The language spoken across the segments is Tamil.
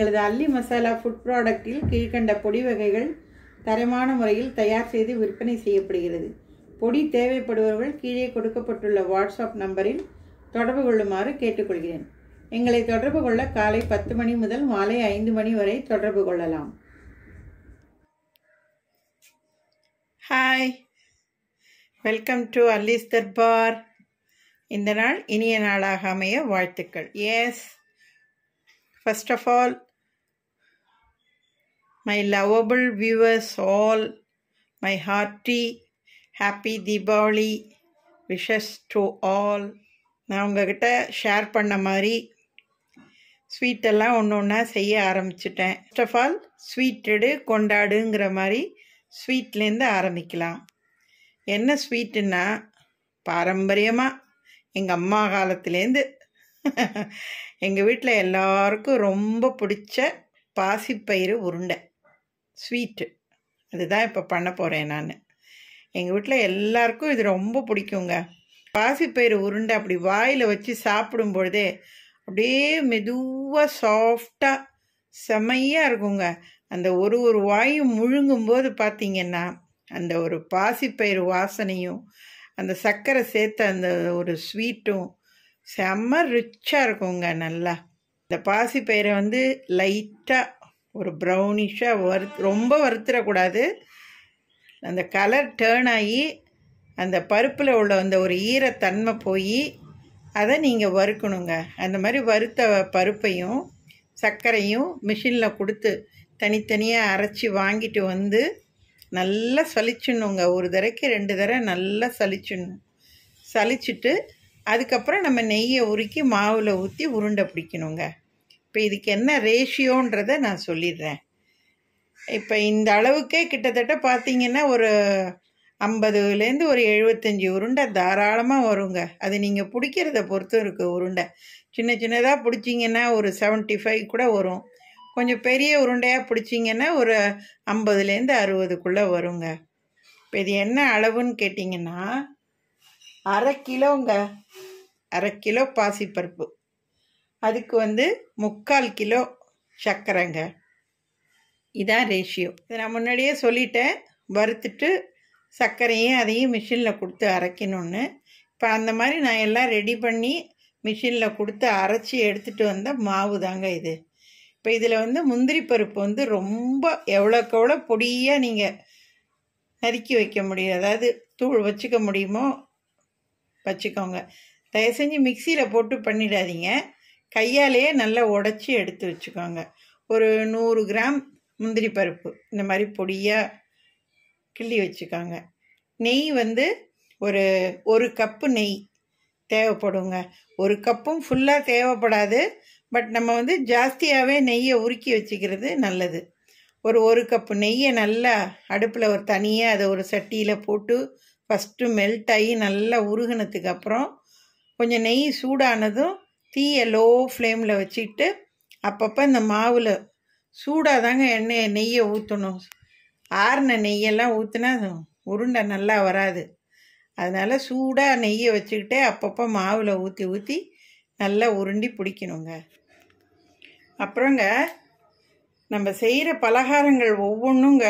எங்களது அல்லி மசாலா ஃபுட் ப்ராடக்டில் கீழ்கண்ட பொடி வகைகள் தரமான முறையில் தயார் செய்து விற்பனை செய்யப்படுகிறது பொடி தேவைப்படுபவர்கள் கீழே கொடுக்கப்பட்டுள்ள வாட்ஸ்அப் நம்பரில் தொடர்பு கொள்ளுமாறு கேட்டுக்கொள்கிறேன் எங்களை தொடர்பு கொள்ள காலை பத்து மணி முதல் மாலை ஐந்து மணி வரை தொடர்பு கொள்ளலாம் ஹாய் வெல்கம் டு அல்லிஸ் தர்பார் இந்த நாள் இனிய நாளாக அமைய வாழ்த்துக்கள் yes first of all my lovable viewers all my hearty happy Deepavali wishes to all நான் உங்ககிட்ட ஷேர் பண்ண மாதிரி ஸ்வீட்டெல்லாம் ஒன்று ஒன்றா செய்ய ஆரம்பிச்சிட்டேன் ஃபஸ்ட் ஆஃப் ஆல் ஸ்வீட்டடு கொண்டாடுங்கிற மாதிரி ஸ்வீட்லேருந்து ஆரம்பிக்கலாம் என்ன ஸ்வீட்டுன்னா பாரம்பரியமாக எங்கள் அம்மா காலத்துலேருந்து எங்கள் வீட்டில் எல்லாருக்கும் ரொம்ப பிடிச்ச பாசிப்பயிறு உருண்டை ஸ்வீட்டு அதுதான் இப்போ பண்ண போகிறேன் நான் எங்கள் வீட்டில் எல்லாருக்கும் இது ரொம்ப பிடிக்குங்க பாசிப்பயிறு உருண்டை அப்படி வாயில் வச்சு சாப்பிடும் பொழுதே அப்படியே மெதுவாக சாஃப்டாக செமையாக இருக்குங்க அந்த ஒரு ஒரு வாயும் முழுங்கும்போது பார்த்திங்கன்னா அந்த ஒரு பாசிப்பயிறு வாசனையும் அந்த சர்க்கரை சேர்த்த அந்த ஒரு ஸ்வீட்டும் செம்ம ரிச்சாக இருக்குங்க நல்லா இந்த பாசிப்பயிரை வந்து லைட்டாக ஒரு ப்ரௌனிஷாக வறுத் ரொம்ப வறுத்துடக்கூடாது அந்த கலர் டேர்ன் ஆகி அந்த பருப்பில் உள்ள அந்த ஒரு ஈரத்தன்மை போய் அதை நீங்கள் வறுக்கணுங்க அந்த மாதிரி வறுத்த பருப்பையும் சர்க்கரையும் மிஷினில் கொடுத்து தனித்தனியாக அரைச்சி வாங்கிட்டு வந்து நல்லா சலிச்சிடணுங்க ஒரு தடவைக்கு ரெண்டு தடவை நல்லா சலிச்சிடணும் சலிச்சுட்டு அதுக்கப்புறம் நம்ம நெய்யை உருக்கி மாவில் ஊற்றி உருண்டை பிடிக்கணுங்க இப்போ இதுக்கு என்ன ரேஷியோன்றதை நான் சொல்லிடுறேன் இப்போ இந்த அளவுக்கே கிட்டத்தட்ட பார்த்தீங்கன்னா ஒரு ஐம்பதுலேருந்து ஒரு எழுபத்தஞ்சி உருண்டை தாராளமாக வருங்க அது நீங்கள் பிடிக்கிறத பொறுத்தும் இருக்குது உருண்டை சின்ன சின்னதாக பிடிச்சிங்கன்னா ஒரு செவன்ட்டி ஃபைவ் கூட வரும் கொஞ்சம் பெரிய உருண்டையாக பிடிச்சிங்கன்னா ஒரு ஐம்பதுலேருந்து அறுபதுக்குள்ளே வருங்க இப்போ இது என்ன அளவுன்னு கேட்டிங்கன்னா அரை கிலோங்க அரை கிலோ பாசிப்பருப்பு அதுக்கு வந்து முக்கால் கிலோ சர்க்கரைங்க இதான் ரேஷியோ இதை நான் முன்னாடியே சொல்லிட்டேன் வறுத்துட்டு சர்க்கரையும் அதையும் மிஷினில் கொடுத்து அரைக்கணும்னு இப்போ அந்த மாதிரி நான் எல்லாம் ரெடி பண்ணி மிஷினில் கொடுத்து அரைச்சி எடுத்துகிட்டு வந்த மாவு தாங்க இது இப்போ இதில் வந்து முந்திரி பருப்பு வந்து ரொம்ப எவ்வளோக்கு எவ்வளோ பொடியாக நீங்கள் நறுக்கி வைக்க முடியும் அதாவது தூள் வச்சுக்க முடியுமோ வச்சுக்கோங்க தயவு செஞ்சு மிக்சியில் போட்டு பண்ணிடாதீங்க கையாலேயே நல்லா உடச்சி எடுத்து வச்சுக்கோங்க ஒரு நூறு கிராம் முந்திரி பருப்பு இந்த மாதிரி பொடியாக கிள்ளி வச்சுக்கோங்க நெய் வந்து ஒரு ஒரு கப்பு நெய் தேவைப்படுங்க ஒரு கப்பும் ஃபுல்லாக தேவைப்படாது பட் நம்ம வந்து ஜாஸ்தியாகவே நெய்யை உருக்கி வச்சுக்கிறது நல்லது ஒரு ஒரு கப்பு நெய்யை நல்லா அடுப்பில் ஒரு தனியாக அதை ஒரு சட்டியில் போட்டு ஃபஸ்ட்டு மெல்ட் ஆகி நல்லா உருகினதுக்கப்புறம் கொஞ்சம் நெய் சூடானதும் தீயை லோ ஃப்ளேமில் வச்சுட்டு அப்பப்போ இந்த மாவில் சூடாக தாங்க எண்ணெயை நெய்யை ஊற்றணும் ஆறின நெய்யெல்லாம் ஊற்றினா உருண்டை நல்லா வராது அதனால் சூடாக நெய்யை வச்சுக்கிட்டே அப்பப்போ மாவில் ஊற்றி ஊற்றி நல்லா உருண்டி பிடிக்கணுங்க அப்புறங்க நம்ம செய்கிற பலகாரங்கள் ஒவ்வொன்றுங்க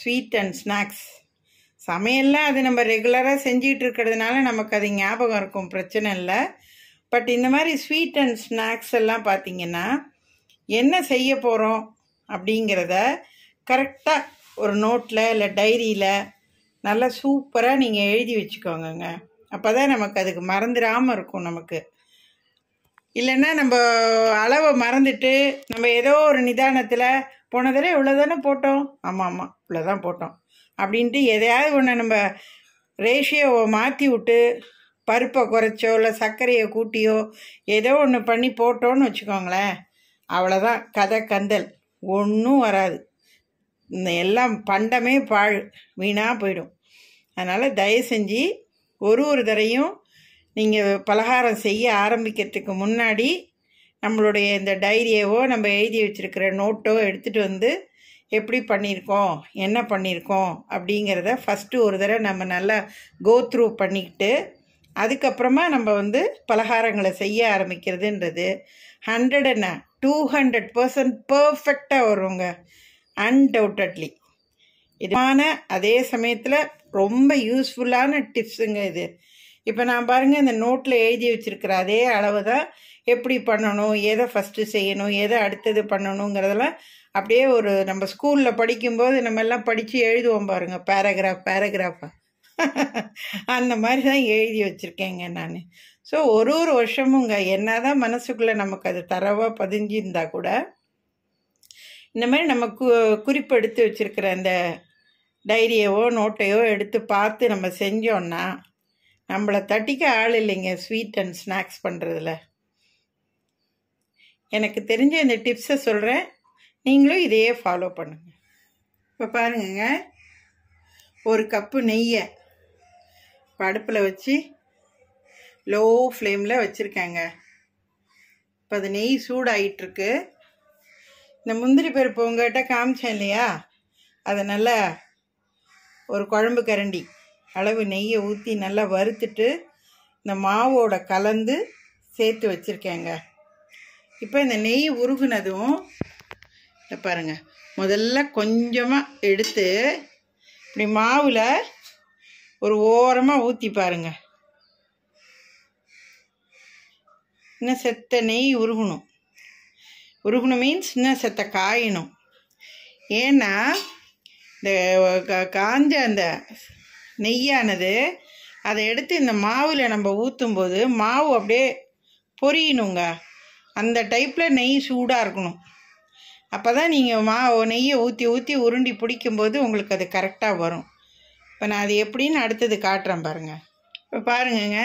ஸ்வீட் அண்ட் ஸ்நாக்ஸ் சமையல்லாம் அது நம்ம ரெகுலராக செஞ்சிகிட்டு இருக்கிறதுனால நமக்கு அது ஞாபகம் இருக்கும் பிரச்சனை இல்லை பட் இந்த மாதிரி ஸ்வீட் அண்ட் ஸ்நாக்ஸ் எல்லாம் பார்த்திங்கன்னா என்ன செய்ய போகிறோம் அப்படிங்கிறத கரெக்டாக ஒரு நோட்டில் இல்லை டைரியில் நல்லா சூப்பராக நீங்கள் எழுதி வச்சுக்கோங்க அப்போ தான் நமக்கு அதுக்கு மறந்துடாமல் இருக்கும் நமக்கு இல்லைன்னா நம்ம அளவை மறந்துட்டு நம்ம ஏதோ ஒரு நிதானத்தில் போனதில் இவ்வளோ தானே போட்டோம் ஆமாம் ஆமாம் இவ்வளோ தான் போட்டோம் அப்படின்ட்டு எதையாவது ஒன்று நம்ம ரேஷியோவை மாற்றி விட்டு பருப்பை குறைச்சோ இல்லை சர்க்கரையை கூட்டியோ ஏதோ ஒன்று பண்ணி போட்டோன்னு வச்சுக்கோங்களேன் அவ்வளோதான் கதை கந்தல் ஒன்றும் வராது எல்லாம் பண்டமே பாழ் வீணாக போயிடும் அதனால் தயவு செஞ்சு ஒரு ஒரு தரையும் நீங்கள் பலகாரம் செய்ய ஆரம்பிக்கிறதுக்கு முன்னாடி நம்மளுடைய இந்த டைரியவோ நம்ம எழுதி வச்சுருக்கிற நோட்டோ எடுத்துகிட்டு வந்து எப்படி பண்ணியிருக்கோம் என்ன பண்ணியிருக்கோம் அப்படிங்கிறத ஃபஸ்ட்டு ஒரு தடவை நம்ம நல்லா கோத்ரூ பண்ணிக்கிட்டு அதுக்கப்புறமா நம்ம வந்து பலகாரங்களை செய்ய ஆரம்பிக்கிறதுன்றது ஹண்ட்ரட் என்ன டூ ஹண்ட்ரட் பர்சன்ட் பர்ஃபெக்டாக வருவோங்க அன்டவுட்லி இதுமான அதே சமயத்தில் ரொம்ப யூஸ்ஃபுல்லான டிப்ஸுங்க இது இப்போ நான் பாருங்கள் இந்த நோட்டில் எழுதி வச்சுருக்கிற அதே அளவு தான் எப்படி பண்ணணும் எதை ஃபஸ்ட்டு செய்யணும் எதை அடுத்தது பண்ணணுங்கிறதெல்லாம் அப்படியே ஒரு நம்ம ஸ்கூலில் படிக்கும்போது நம்ம எல்லாம் படித்து எழுதுவோம் பாருங்கள் பேராகிராஃப் பேராகிராஃபாக அந்த மாதிரி தான் எழுதி வச்சுருக்கேங்க நான் ஸோ ஒரு ஒரு வருஷமுங்க என்ன தான் மனசுக்குள்ளே நமக்கு அது தரவாக பதிஞ்சிருந்தா கூட இந்த மாதிரி நம்ம கு குறிப்பெடுத்து வச்சுருக்கிற அந்த டைரியவோ நோட்டையோ எடுத்து பார்த்து நம்ம செஞ்சோன்னா நம்மளை தட்டிக்க ஆள் இல்லைங்க ஸ்வீட் அண்ட் ஸ்நாக்ஸ் பண்ணுறதுல எனக்கு தெரிஞ்ச இந்த டிப்ஸை சொல்கிறேன் நீங்களும் இதையே ஃபாலோ பண்ணுங்கள் இப்போ பாருங்கங்க ஒரு கப்பு நெய்யை படுப்பில் வச்சு லோ ஃப்ளேமில் வச்சுருக்கேங்க இப்போ அது நெய் சூடாயிட்டுருக்கு இந்த முந்திரி பருப்பு உங்கள்கிட்ட காமிச்சேன் இல்லையா அதை நல்லா ஒரு குழம்பு கரண்டி அளவு நெய்யை ஊற்றி நல்லா வறுத்துட்டு இந்த மாவோட கலந்து சேர்த்து வச்சுருக்கேங்க இப்போ இந்த நெய் உருகுனதும் பாருங்கள் முதல்ல கொஞ்சமாக எடுத்து இப்படி மாவில் ஒரு ஓரமாக ஊற்றி பாருங்க இன்னும் செத்த நெய் உருகணும் உருகணும் மீன்ஸ் இன்னும் செத்த காயணும் ஏன்னா இந்த காஞ்ச அந்த நெய்யானது அதை எடுத்து இந்த மாவில் நம்ம ஊற்றும் போது மாவு அப்படியே பொரியணுங்க அந்த டைப்பில் நெய் சூடாக இருக்கணும் அப்போ தான் நீங்கள் மா நெய்யை ஊற்றி ஊற்றி உருண்டி பிடிக்கும்போது உங்களுக்கு அது கரெக்டாக வரும் இப்போ நான் அது எப்படின்னு அடுத்தது காட்டுறேன் பாருங்கள் இப்போ பாருங்கங்க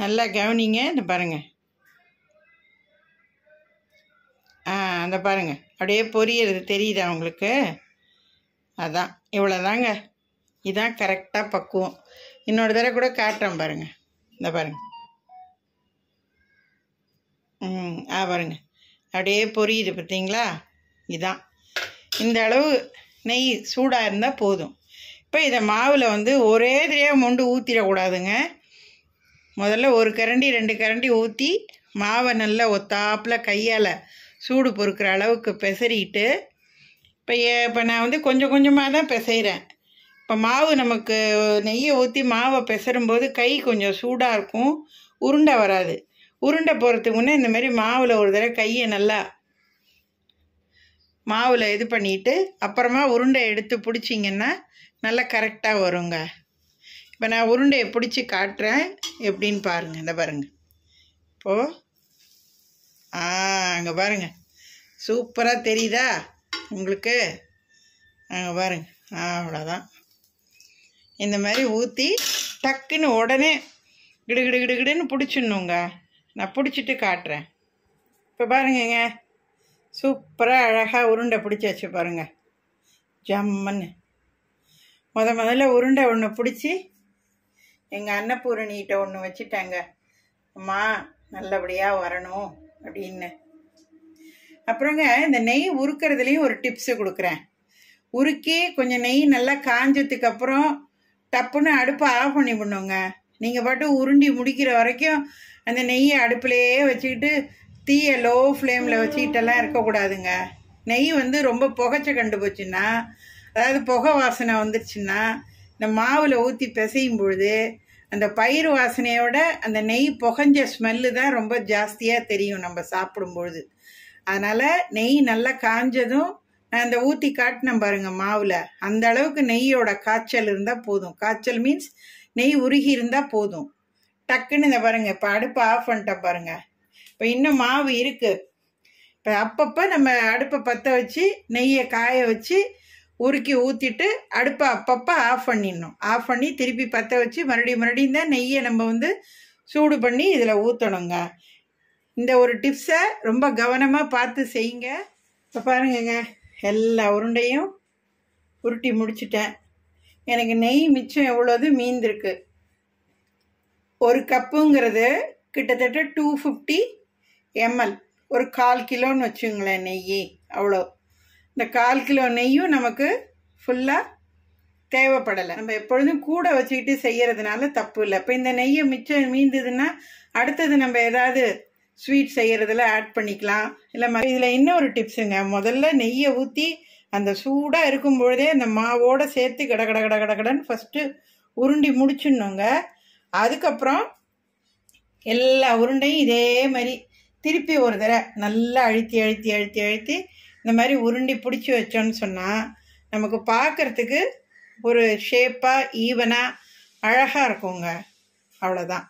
நல்லா கவனிங்க இந்த பாருங்கள் ஆ அந்த பாருங்கள் அப்படியே பொரியறது தெரியுதா உங்களுக்கு அதான் இவ்வளோதாங்க இதான் கரெக்டாக பக்குவம் இன்னொரு தடவை கூட காட்டுறேன் பாருங்கள் இந்த பாருங்கள் ம் ஆ பாருங்கள் அப்படியே பொரியுது பார்த்தீங்களா இதான் இந்த அளவு நெய் சூடாக இருந்தால் போதும் இப்போ இதை மாவில் வந்து ஒரே திரியாக மொண்டு ஊற்றிடக்கூடாதுங்க முதல்ல ஒரு கரண்டி ரெண்டு கரண்டி ஊற்றி மாவை நல்லா ஒத்தாப்பில் கையால் சூடு பொறுக்கிற அளவுக்கு பெசரிட்டு இப்போ இப்போ நான் வந்து கொஞ்சம் கொஞ்சமாக தான் பிசைகிறேன் இப்போ மாவு நமக்கு நெய்யை ஊற்றி மாவை போது கை கொஞ்சம் சூடாக இருக்கும் உருண்டை வராது உருண்டை போகிறதுக்கு முன்னே இந்தமாரி மாவில் ஒரு தடவை கையை நல்லா மாவில் இது பண்ணிவிட்டு அப்புறமா உருண்டை எடுத்து பிடிச்சிங்கன்னா நல்லா கரெக்டாக வருங்க இப்போ நான் உருண்டையை பிடிச்சி காட்டுறேன் எப்படின்னு பாருங்கள் இந்த பாருங்கள் இப்போது ஆ அங்கே பாருங்கள் சூப்பராக தெரியுதா உங்களுக்கு அங்கே பாருங்கள் ஆ அவ்வளோதான் இந்த மாதிரி ஊற்றி டக்குன்னு உடனே கிடுகிடுன்னு பிடிச்சிடணுங்க நான் பிடிச்சிட்டு காட்டுறேன் இப்போ பாருங்கங்க சூப்பராக அழகாக உருண்டை பிடிச்சி வச்சு பாருங்க ஜம்மன்னு முத முதல்ல உருண்டை ஒன்று பிடிச்சி எங்கள் அன்னப்பூரணிகிட்ட ஒன்று வச்சுட்டாங்க அம்மா நல்லபடியாக வரணும் அப்படின்னு அப்புறங்க இந்த நெய் உருக்கிறதுலேயும் ஒரு டிப்ஸு கொடுக்குறேன் உருக்கி கொஞ்சம் நெய் நல்லா காஞ்சதுக்கு அப்புறம் டப்புன்னு அடுப்பை ஆஃப் பண்ணி பண்ணுவோங்க நீங்கள் பாட்டு உருண்டி முடிக்கிற வரைக்கும் அந்த நெய்யை அடுப்புலேயே வச்சுக்கிட்டு தீயை லோ ஃப்ளேமில் வச்சுக்கிட்டெல்லாம் இருக்கக்கூடாதுங்க நெய் வந்து ரொம்ப புகைச்ச கண்டு போச்சுன்னா அதாவது புகை வாசனை வந்துருச்சுன்னா இந்த மாவில் ஊற்றி பிசையும் பொழுது அந்த பயிர் வாசனையோட அந்த நெய் புகஞ்ச ஸ்மெல்லு தான் ரொம்ப ஜாஸ்தியாக தெரியும் நம்ம சாப்பிடும்பொழுது அதனால் நெய் நல்லா காஞ்சதும் நான் அந்த ஊற்றி காட்டினேன் பாருங்கள் மாவில் அந்த அளவுக்கு நெய்யோட காய்ச்சல் இருந்தால் போதும் காய்ச்சல் மீன்ஸ் நெய் உருகி இருந்தால் போதும் டக்குன்னு இந்த பாருங்கள் இப்போ அடுப்பை ஆஃப் பண்ணிட்டேன் பாருங்கள் இப்போ இன்னும் மாவு இருக்குது இப்போ அப்பப்போ நம்ம அடுப்பை பற்ற வச்சு நெய்யை காய வச்சு உருக்கி ஊற்றிட்டு அடுப்பை அப்பப்போ ஆஃப் பண்ணிடணும் ஆஃப் பண்ணி திருப்பி பற்ற வச்சு மறுபடியும் மறுபடியும் தான் நெய்யை நம்ம வந்து சூடு பண்ணி இதில் ஊற்றணுங்க இந்த ஒரு டிப்ஸை ரொம்ப கவனமாக பார்த்து செய்யுங்க இப்போ பாருங்கங்க எல்லா உருண்டையும் உருட்டி முடிச்சிட்டேன் எனக்கு நெய் மிச்சம் எவ்வளோது மீந்திருக்கு ஒரு கப்புங்கிறது கிட்டத்தட்ட டூ ஃபிஃப்டி எம்எல் ஒரு கால் கிலோன்னு வச்சுங்களேன் நெய் அவ்வளோ இந்த கால் கிலோ நெய்யும் நமக்கு ஃபுல்லாக தேவைப்படலை நம்ம எப்பொழுதும் கூட வச்சுக்கிட்டு செய்கிறதுனால தப்பு இல்லை இப்போ இந்த நெய்யை மிச்சம் மீந்ததுன்னா அடுத்தது நம்ம ஏதாவது ஸ்வீட் செய்கிறதுல ஆட் பண்ணிக்கலாம் இல்லை இதில் இன்னொரு டிப்ஸுங்க முதல்ல நெய்யை ஊற்றி அந்த சூடாக இருக்கும் பொழுதே அந்த மாவோடு சேர்த்து கட கட கட கடகடன்னு ஃபஸ்ட்டு உருண்டி முடிச்சிடணுங்க அதுக்கப்புறம் எல்லா உருண்டையும் இதே மாதிரி திருப்பி ஒரு தடவை நல்லா அழுத்தி அழுத்தி அழுத்தி அழுத்தி இந்த மாதிரி உருண்டி பிடிச்சி வச்சோன்னு சொன்னால் நமக்கு பார்க்குறதுக்கு ஒரு ஷேப்பாக ஈவனாக அழகாக இருக்குங்க அவ்வளோதான்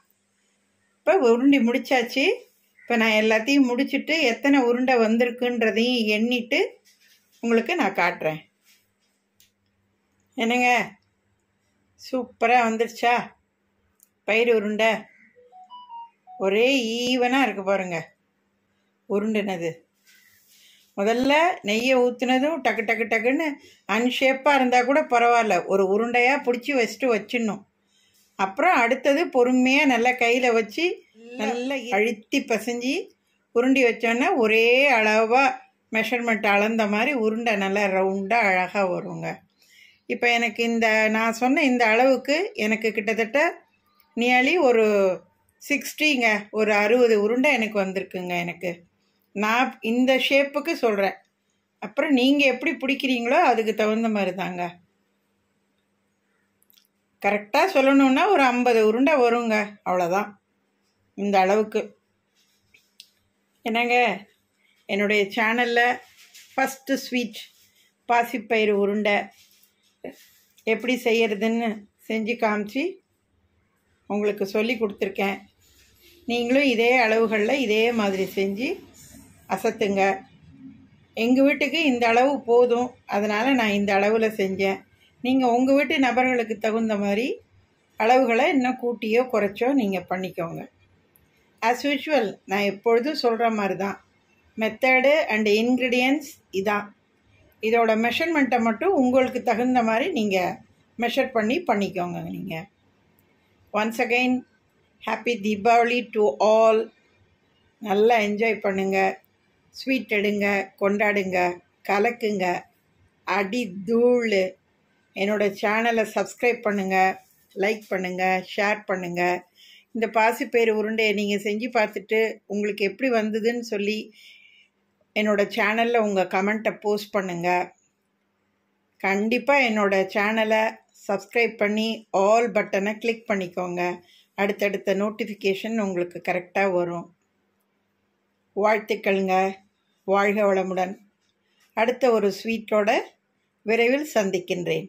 இப்போ உருண்டி முடித்தாச்சு இப்போ நான் எல்லாத்தையும் முடிச்சுட்டு எத்தனை உருண்டை வந்திருக்குன்றதையும் எண்ணிட்டு உங்களுக்கு நான் காட்டுறேன் என்னங்க சூப்பராக வந்துருச்சா பயிர் உருண்டை ஒரே ஈவனாக இருக்குது பாருங்கள் உருண்டுனது முதல்ல நெய்யை ஊற்றுனதும் டக்கு டக்கு டக்குன்னு அன்ஷேப்பாக இருந்தால் கூட பரவாயில்ல ஒரு உருண்டையாக பிடிச்சி வச்சுட்டு வச்சிடணும் அப்புறம் அடுத்தது பொறுமையாக நல்லா கையில் வச்சு நல்லா அழுத்தி பசைஞ்சு உருண்டி வச்சோன்னா ஒரே அளவாக மெஷர்மெண்ட் அளந்த மாதிரி உருண்டை நல்லா ரவுண்டாக அழகாக வருங்க இப்போ எனக்கு இந்த நான் சொன்ன இந்த அளவுக்கு எனக்கு கிட்டத்தட்ட நியர்லி ஒரு சிக்ஸ்டிங்க ஒரு அறுபது உருண்டை எனக்கு வந்திருக்குங்க எனக்கு நான் இந்த ஷேப்புக்கு சொல்கிறேன் அப்புறம் நீங்கள் எப்படி பிடிக்கிறீங்களோ அதுக்கு தகுந்த மாதிரி தாங்க கரெக்டாக சொல்லணுன்னா ஒரு ஐம்பது உருண்டை வருங்க அவ்வளோதான் இந்த அளவுக்கு என்னங்க என்னுடைய சேனலில் ஃபஸ்ட்டு ஸ்வீட் பாசிப்பயிறு உருண்டை எப்படி செய்கிறதுன்னு செஞ்சு காமிச்சு உங்களுக்கு சொல்லி கொடுத்துருக்கேன் நீங்களும் இதே அளவுகளில் இதே மாதிரி செஞ்சு அசத்துங்க எங்கள் வீட்டுக்கு இந்த அளவு போதும் அதனால் நான் இந்த அளவில் செஞ்சேன் நீங்கள் உங்கள் வீட்டு நபர்களுக்கு தகுந்த மாதிரி அளவுகளை இன்னும் கூட்டியோ குறைச்சோ நீங்கள் பண்ணிக்கோங்க ஆஸ் யூஷுவல் நான் எப்பொழுதும் சொல்கிற மாதிரி தான் மெத்தடு அண்டு இன்க்ரீடியன்ஸ் இதான் இதோட மெஷர்மெண்ட்டை மட்டும் உங்களுக்கு தகுந்த மாதிரி நீங்கள் மெஷர் பண்ணி பண்ணிக்கோங்க நீங்கள் once again happy Deepavali to all நல்லா என்ஜாய் பண்ணுங்கள் ஸ்வீட் எடுங்க கொண்டாடுங்க கலக்குங்க அடி தூள் என்னோடய சேனலை சப்ஸ்கிரைப் பண்ணுங்கள் லைக் பண்ணுங்கள் ஷேர் பண்ணுங்கள் இந்த பாசிப்பேர் உருண்டையை நீங்கள் செஞ்சு பார்த்துட்டு உங்களுக்கு எப்படி வந்ததுன்னு சொல்லி என்னோடய சேனலில் உங்கள் கமெண்ட்டை போஸ்ட் பண்ணுங்கள் கண்டிப்பாக என்னோடய சேனலை சப்ஸ்கிரைப் பண்ணி ஆல் பட்டனை கிளிக் பண்ணிக்கோங்க அடுத்தடுத்த நோட்டிஃபிகேஷன் உங்களுக்கு கரெக்டாக வரும் வாழ்த்துக்கள்ங்க வாழ்க வளமுடன் அடுத்த ஒரு ஸ்வீட்டோட விரைவில் சந்திக்கின்றேன்